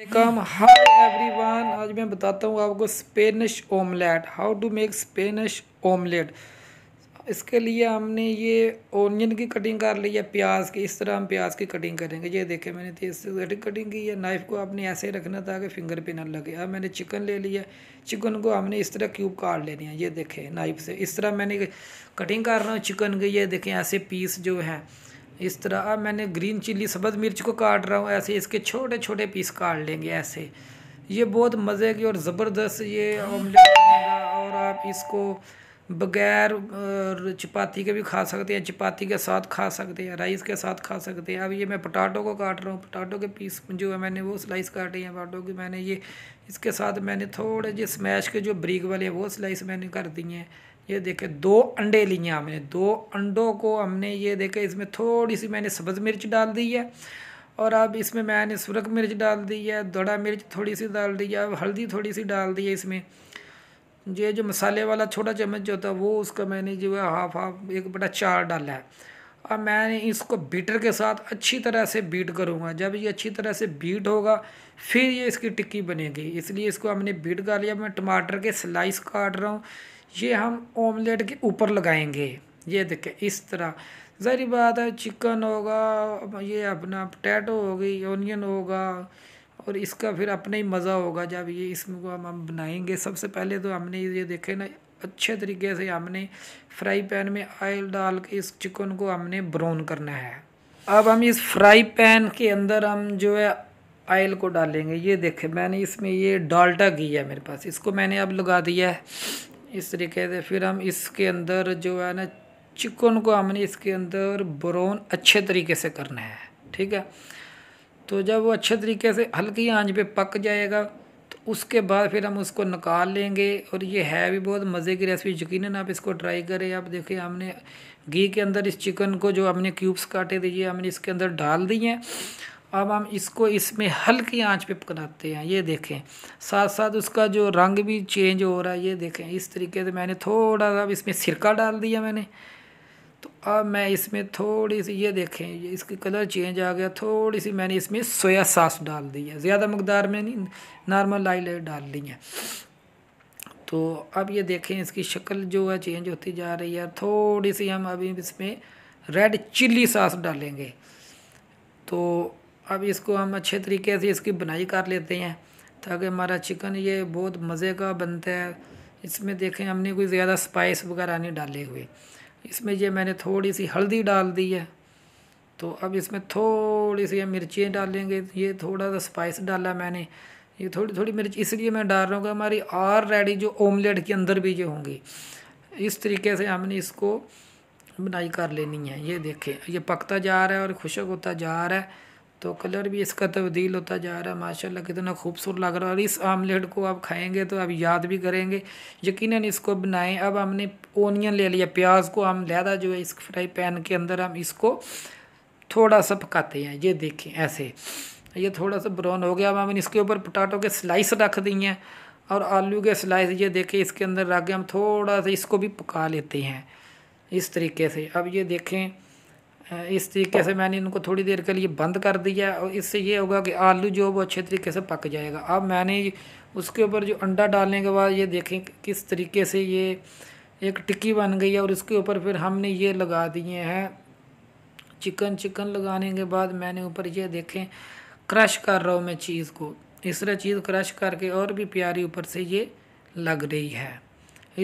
welcome hi everyone आज मैं बताता हूँ आपको Spanish omelette how to make Spanish omelette इसके लिए हमने ये ओनियन की कटिंग कर ली है प्याज की इस तरह हम प्याज की कटिंग करेंगे ये देखें मैंने तेज से कटिंग की है नाइफ़ को आपने ऐसे ही रखना कि फिंगर पे ना लगे अब मैंने चिकन ले लिया चिकन को हमने इस तरह क्यूब काट लेने है ये देखें नाइफ से इस तरह मैंने कटिंग कर रहा हूँ चिकन की ये देखें ऐसे पीस जो हैं इस तरह अब मैंने ग्रीन चिल्ली सब्ज़ मिर्च को काट रहा हूँ ऐसे इसके छोटे छोटे पीस काट लेंगे ऐसे ये बहुत मज़े की और ज़बरदस्त ये ऑमलेट बनेगा और आप इसको बगैर चपाती के भी खा सकते हैं चपाती के साथ खा सकते हैं राइस के साथ खा सकते हैं अब ये मैं पटाटो को काट रहा हूँ पटाटो के पीस जो है मैंने वो स्लाइस काटे हैं पटाटो की मैंने ये इसके साथ मैंने थोड़े जो स्मैश के जो ब्रीक वाले हैं वो स्लाइस मैंने कर दी हैं ये देखे दो अंडे लिए हैं हमने दो अंडों को हमने ये देखे इसमें थोड़ी सी मैंने सब्ज़ मिर्च डाल दी है और अब इसमें मैंने सुरख मिर्च डाल दी है दड़ा मिर्च थोड़ी सी डाल दी है अब हल्दी थोड़ी सी डाल दी है इसमें ये जो मसाले वाला छोटा चम्मच जो होता है वो उसका मैंने जो है हाफ हाफ एक बटा चार डाला है अब मैंने इसको बीटर के साथ अच्छी तरह से बीट करूँगा जब ये अच्छी तरह से बीट होगा फिर ये इसकी टिक्की बनेगी इसलिए इसको हमने बीट कर लिया मैं टमाटर के स्लाइस काट रहा हूँ ये हम ऑमलेट के ऊपर लगाएंगे ये देखें इस तरह जहरी बात है चिकन होगा ये अपना पटैटो होगी ऑनियन होगा और इसका फिर अपने ही मज़ा होगा जब ये इसको हम हम बनाएंगे सबसे पहले तो हमने ये देखे ना अच्छे तरीके से हमने फ्राई पैन में ऑयल डाल के इस चिकन को हमने ब्राउन करना है अब हम इस फ्राई पैन के अंदर हम जो है ऑयल को डालेंगे ये देखे मैंने इसमें ये डाल्टा घी है मेरे पास इसको मैंने अब लगा दिया है इस तरीके से फिर हम इसके अंदर जो है ना चिकन को हमने इसके अंदर ब्राउन अच्छे तरीके से करना है ठीक है तो जब वो अच्छे तरीके से हल्की आंच पे पक जाएगा तो उसके बाद फिर हम उसको निकाल लेंगे और ये है भी बहुत मज़े की रेसिपी यकीन आप इसको ट्राई करें आप देखिए हमने घी के अंदर इस चिकन को जो हमने क्यूब्स काटे दीजिए हमने इसके अंदर डाल दिए हैं अब हम इसको इसमें हल्की आंच पे पकनाते हैं ये देखें साथ साथ उसका जो रंग भी चेंज हो रहा है ये देखें इस तरीके से मैंने थोड़ा सा इसमें सिरका डाल दिया मैंने तो अब मैं इसमें थोड़ी सी ये देखें ये इसकी कलर चेंज आ गया थोड़ी सी मैंने इसमें सोया सास डाल दी है ज़्यादा मकदार में नहीं नॉर्मल लाई लाई डाल दी है तो अब ये देखें इसकी शक्ल जो है चेंज होती जा रही है थोड़ी सी हम अभी इसमें रेड चिल्ली सास डालेंगे तो अब इसको हम अच्छे तरीके से इसकी बनाई कर लेते हैं ताकि हमारा चिकन ये बहुत मज़े का बनता है इसमें देखें हमने कोई ज़्यादा स्पाइस वगैरह नहीं डाले हुए इसमें ये मैंने थोड़ी सी हल्दी डाल दी है तो अब इसमें थोड़ी सी मिर्चें डालेंगे ये थोड़ा सा स्पाइस डाला मैंने ये थोड़ी थोड़ी मिर्च इसलिए मैं डाल रहा हूँ कि हमारी रेडी जो ओमलेट के अंदर भी ये होंगी इस तरीके से हमने इसको बनाई कर लेनी है ये देखें ये पकता जा रहा है और खुशक होता जा रहा है तो कलर भी इसका तब्दील होता जा रहा है माशाल्लाह कितना खूबसूरत लग रहा है और इस आमलेट को आप खाएंगे तो आप याद भी करेंगे यकीनन इसको बनाएं अब हमने ओनियन ले लिया प्याज को हम लहदा जो है इस फ्राई पैन के अंदर हम इसको थोड़ा सा पकाते हैं ये देखें ऐसे ये थोड़ा सा ब्राउन हो गया अब हमने इसके ऊपर पोटाटो के स्लाइस रख दी हैं और आलू के स्लाइस ये देखें इसके अंदर रख के हम थोड़ा सा इसको भी पका लेते हैं इस तरीके से अब ये देखें इस तरीके से मैंने इनको थोड़ी देर के लिए बंद कर दिया और इससे ये होगा कि आलू जो वो अच्छे तरीके से पक जाएगा अब मैंने उसके ऊपर जो अंडा डालने के बाद ये देखें किस तरीके से ये एक टिक्की बन गई है और इसके ऊपर फिर हमने ये लगा दिए हैं चिकन चिकन लगाने के बाद मैंने ऊपर ये देखें क्रश कर रहा हूँ मैं चीज़ को इस तरह चीज़ क्रश करके और भी प्यारी ऊपर से ये लग रही है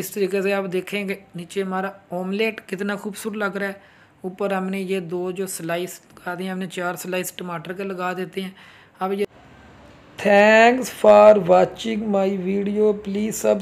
इस तरीके से आप देखेंगे नीचे हमारा ऑमलेट कितना खूबसूरत लग रहा है ऊपर हमने ये दो जो स्लाइस लगा दिए हमने चार स्लाइस टमाटर के लगा देते हैं अब ये thanks for watching my video please सब